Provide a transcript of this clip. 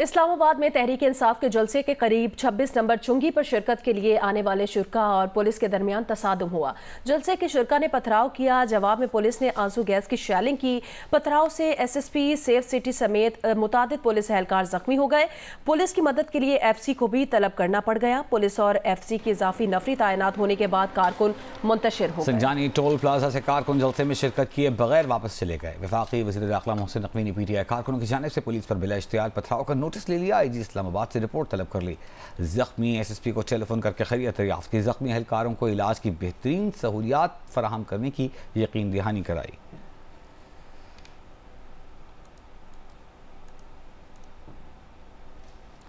इस्लामाबाद में तहरीक इंसाफ के जलसे के करीब 26 नंबर चुंगी पर शिरकत के लिए आने वाले शुरका और पुलिस के दरमियान तसादम हुआ जलसे के शुरका ने पथराव किया जवाब में पुलिस ने आंसू गैस की शैलिंग की पथराव से एसएसपी सेफ सिटी समेत मुताद पुलिस एहलकार जख्मी हो गए पुलिस की मदद के लिए एफसी को भी तलब करना पड़ गया पुलिस और एफ सी की इजाफी नफरी तैनात होने के बाद कारकुन मुंतशिर हो टोल प्लाजा से कारकुन जलसे में शिरकत किए बगैर वापस चले गए विफाकी वजी दाखिला मोहसिन नकवी ने पीटीआई कारकुनों की जानब से पुलिस पर बिला इश्तियार पथराव का नोटिस ले लिया आईजी इस्लामाबाद से रिपोर्ट तलब कर ली जख्मी एसएसपी को टेलीफोन करके खरीद दरियाफ्त की जख्मी एहलकारों को इलाज की बेहतरीन सहूलियात फराहम करने की यकीन दहानी कराई